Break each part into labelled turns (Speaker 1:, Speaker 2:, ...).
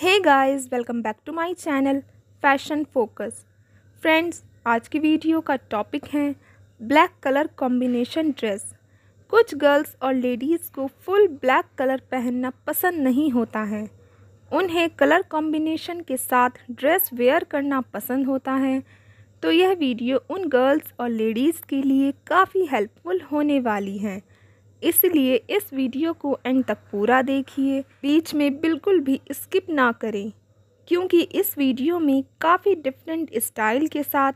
Speaker 1: hey guys welcome back to my channel fashion focus friends आज की video का topic है ब्लैक कलर कॉम्बिनेशन ड्रेस कुछ girls और लेडीज़ को फुल ब्लैक कलर पहनना पसंद नहीं होता है उन्हें कलर कॉम्बिनेशन के साथ ड्रेस वेयर करना पसंद होता है तो यह वीडियो उन गर्ल्स और लेडीज़ के लिए काफ़ी हेल्पफुल होने वाली है इसलिए इस वीडियो को एंड तक पूरा देखिए बीच में बिल्कुल भी स्किप ना करें क्योंकि इस वीडियो में काफ़ी डिफरेंट स्टाइल के साथ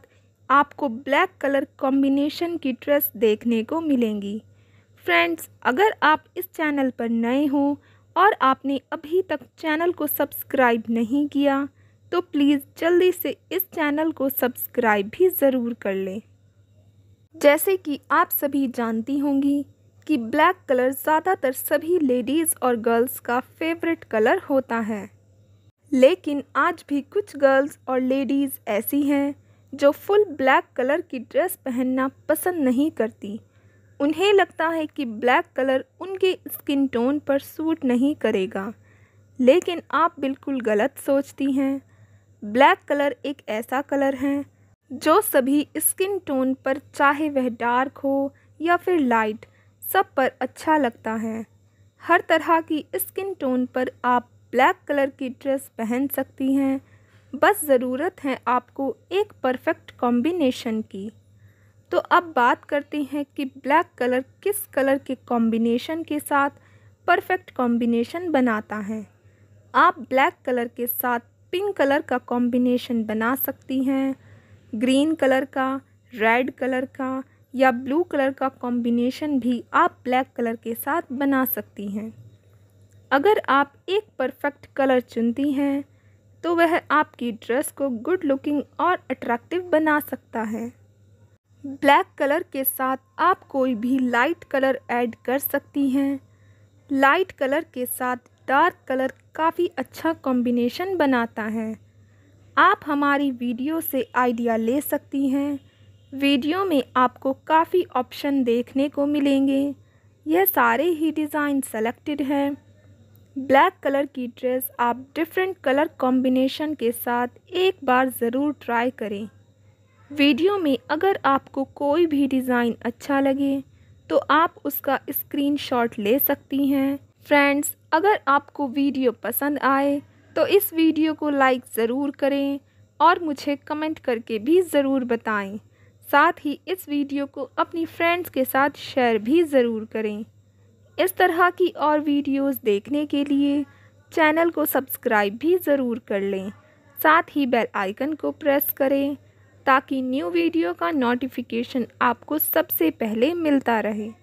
Speaker 1: आपको ब्लैक कलर कॉम्बिनेशन की ड्रेस देखने को मिलेंगी फ्रेंड्स अगर आप इस चैनल पर नए हों और आपने अभी तक चैनल को सब्सक्राइब नहीं किया तो प्लीज़ जल्दी से इस चैनल को सब्सक्राइब भी ज़रूर कर लें जैसे कि आप सभी जानती होंगी कि ब्लैक कलर ज़्यादातर सभी लेडीज़ और गर्ल्स का फेवरेट कलर होता है लेकिन आज भी कुछ गर्ल्स और लेडीज़ ऐसी हैं जो फुल ब्लैक कलर की ड्रेस पहनना पसंद नहीं करती उन्हें लगता है कि ब्लैक कलर उनके स्किन टोन पर सूट नहीं करेगा लेकिन आप बिल्कुल गलत सोचती हैं ब्लैक कलर एक ऐसा कलर है जो सभी स्किन टोन पर चाहे वह डार्क हो या फिर लाइट सब पर अच्छा लगता है हर तरह की स्किन टोन पर आप ब्लैक कलर की ड्रेस पहन सकती हैं बस ज़रूरत है आपको एक परफेक्ट कॉम्बिनेशन की तो अब बात करते हैं कि ब्लैक कलर किस कलर के कॉम्बिनेशन के साथ परफेक्ट कॉम्बिनेशन बनाता है आप ब्लैक कलर के साथ पिंक कलर का कॉम्बिनेशन बना सकती हैं ग्रीन कलर का रेड कलर का या ब्लू कलर का कॉम्बिनेशन भी आप ब्लैक कलर के साथ बना सकती हैं अगर आप एक परफेक्ट कलर चुनती हैं तो वह आपकी ड्रेस को गुड लुकिंग और अट्रैक्टिव बना सकता है ब्लैक कलर के साथ आप कोई भी लाइट कलर ऐड कर सकती हैं लाइट कलर के साथ डार्क कलर काफ़ी अच्छा कॉम्बिनेशन बनाता है आप हमारी वीडियो से आइडिया ले सकती हैं वीडियो में आपको काफ़ी ऑप्शन देखने को मिलेंगे यह सारे ही डिज़ाइन सेलेक्टेड है ब्लैक कलर की ड्रेस आप डिफरेंट कलर कॉम्बिनेशन के साथ एक बार ज़रूर ट्राई करें वीडियो में अगर आपको कोई भी डिज़ाइन अच्छा लगे तो आप उसका स्क्रीनशॉट ले सकती हैं फ्रेंड्स अगर आपको वीडियो पसंद आए तो इस वीडियो को लाइक ज़रूर करें और मुझे कमेंट करके भी ज़रूर बताएं साथ ही इस वीडियो को अपनी फ्रेंड्स के साथ शेयर भी ज़रूर करें इस तरह की और वीडियोस देखने के लिए चैनल को सब्सक्राइब भी ज़रूर कर लें साथ ही बेल आइकन को प्रेस करें ताकि न्यू वीडियो का नोटिफिकेशन आपको सबसे पहले मिलता रहे